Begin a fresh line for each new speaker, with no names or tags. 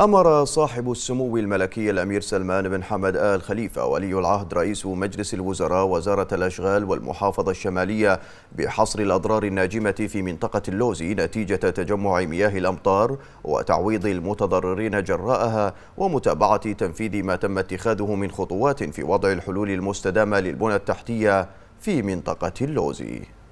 أمر صاحب السمو الملكي الأمير سلمان بن حمد آل خليفة ولي العهد رئيس مجلس الوزراء وزارة الأشغال والمحافظة الشمالية بحصر الأضرار الناجمة في منطقة اللوزي نتيجة تجمع مياه الأمطار وتعويض المتضررين جراءها ومتابعة تنفيذ ما تم اتخاذه من خطوات في وضع الحلول المستدامة للبنى التحتية في منطقة اللوزي